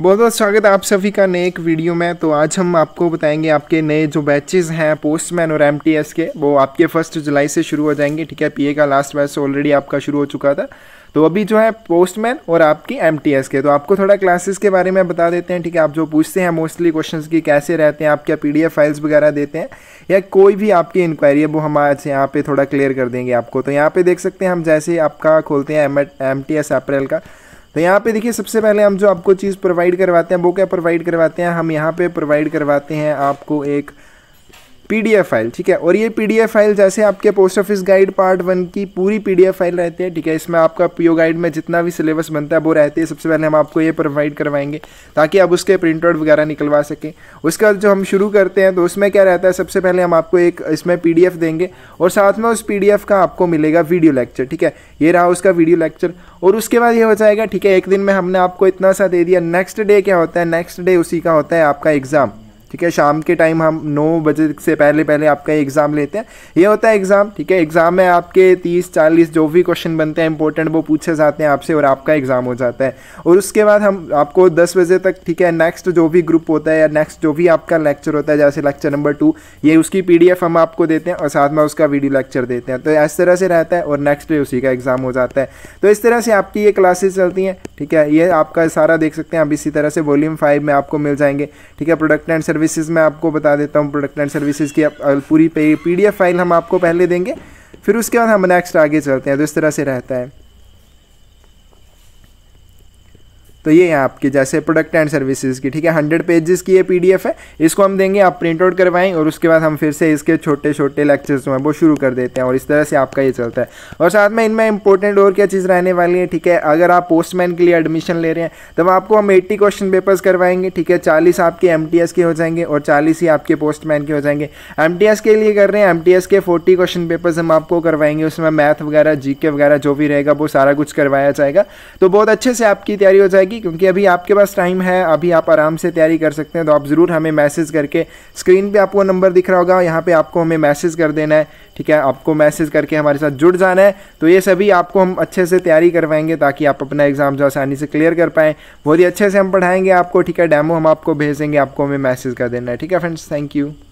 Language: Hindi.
बहुत बहुत स्वागत है आप सभी का नए एक वीडियो में तो आज हम आपको बताएंगे आपके नए जो बैचेस हैं पोस्टमैन और एम के वो आपके फर्स्ट जुलाई से शुरू हो जाएंगे ठीक है पीए का लास्ट बैच ऑलरेडी आपका शुरू हो चुका था तो अभी जो है पोस्टमैन और आपकी एम के तो आपको थोड़ा क्लासेस के बारे में बता देते हैं ठीक है आप जो पूछते हैं मोस्टली क्वेश्चन की कैसे रहते हैं आप क्या पी फाइल्स वगैरह देते हैं या कोई भी आपकी इंक्वायरी है वो हम आज यहाँ पर थोड़ा क्लियर कर देंगे आपको तो यहाँ पर देख सकते हैं हम जैसे आपका खोलते हैं एम टी अप्रैल का तो यहाँ पे देखिए सबसे पहले हम जो आपको चीज़ प्रोवाइड करवाते हैं वो क्या प्रोवाइड करवाते हैं हम यहाँ पे प्रोवाइड करवाते हैं आपको एक पीडीएफ फाइल ठीक है और ये पीडीएफ फाइल जैसे आपके post office guide part one की पूरी पीडीएफ फाइल रहती है ठीक है इसमें आपका पीओ गाइड में जितना भी सिलेबस बनता है वो रहती है सबसे पहले हम आपको ये प्रोवाइड करवाएंगे ताकि आप उसके प्रिंटआउट वगैरह निकलवा सकें उसका जो हम शुरू करते हैं तो उसमें क्या रहता है सबसे पहले हम आपको एक इसमें पी देंगे और साथ में उस पी का आपको मिलेगा वीडियो लेक्चर ठीक है ये रहा उसका वीडियो लेक्चर और उसके बाद ये हो जाएगा ठीक है एक दिन में हमने आपको इतना सा दे दिया नेक्स्ट डे क्या होता है नेक्स्ट डे उसी का होता है आपका एग्ज़ाम ठीक है शाम के टाइम हम नौ बजे से पहले पहले आपका एग्ज़ाम लेते हैं ये होता है एग्ज़ाम ठीक है एग्ज़ाम में आपके तीस चालीस जो भी क्वेश्चन बनते हैं इंपॉर्टेंट वो पूछे जाते हैं आपसे और आपका एग्ज़ाम हो जाता है और उसके बाद हम आपको दस बजे तक ठीक है नेक्स्ट जो भी ग्रुप होता है या नेक्स्ट जो भी आपका लेक्चर होता है जैसे लेक्चर नंबर टू ये उसकी पी हम आपको देते हैं और साथ में उसका वीडियो लेक्चर देते हैं तो इस तरह से रहता है और नेक्स्ट डे उसी का एग्ज़ाम हो जाता है तो इस तरह से आपकी ये क्लासेस चलती हैं ठीक है ये आपका सारा देख सकते हैं आप इसी तरह से वॉल्यूम फाइव में आपको मिल जाएंगे ठीक है प्रोडक्ट एंड सर्विसेज में आपको बता देता हूँ प्रोडक्ट एंड सर्विसेज की पूरी पी डी फाइल हम आपको पहले देंगे फिर उसके बाद हम नेक्स्ट आगे चलते हैं तो इस तरह से रहता है तो ये यहाँ आपके जैसे प्रोडक्ट एंड सर्विसेज की ठीक है हंड्रेड पेजेस की ये पी है इसको हम देंगे आप प्रिंट आउट करवाएं और उसके बाद हम फिर से इसके छोटे छोटे लेक्चर्स जो हैं वो शुरू कर देते हैं और इस तरह से आपका ये चलता है और साथ में इनमें इंपॉर्टेंट और क्या चीज़ रहने वाली है ठीक है अगर आप पोस्टमैन के लिए एडमिशन ले रहे हैं तब आपको हम एट्टी क्वेश्चन पेपर्स करवाएंगे ठीक है चालीस आपके एम के हो जाएंगे और चालीस ही आपके पोस्टमैन के हो जाएंगे एम के लिए कर रहे हैं एम के फोर्टी क्वेश्चन पेपर्स हम आपको करवाएंगे उसमें मैथ वगैरह जी वगैरह जो भी रहेगा वो सारा कुछ करवाया जाएगा तो बहुत अच्छे से आपकी तैयारी हो जाएगी होगी क्योंकि अभी आपके पास टाइम है अभी आप आराम से तैयारी कर सकते हैं तो आप ज़रूर हमें मैसेज करके स्क्रीन पे आपको नंबर दिख रहा होगा यहाँ पे आपको हमें मैसेज कर देना है ठीक है आपको मैसेज करके हमारे साथ जुड़ जाना है तो ये सभी आपको हम अच्छे से तैयारी करवाएंगे ताकि आप अपना एग्ज़ाम जो आसानी से क्लियर कर पाएँ बहुत ही अच्छे से हम पढ़ाएंगे आपको ठीक है डैमो हम आपको भेजेंगे आपको हमें मैसेज कर देना है ठीक है फ्रेंड्स थैंक यू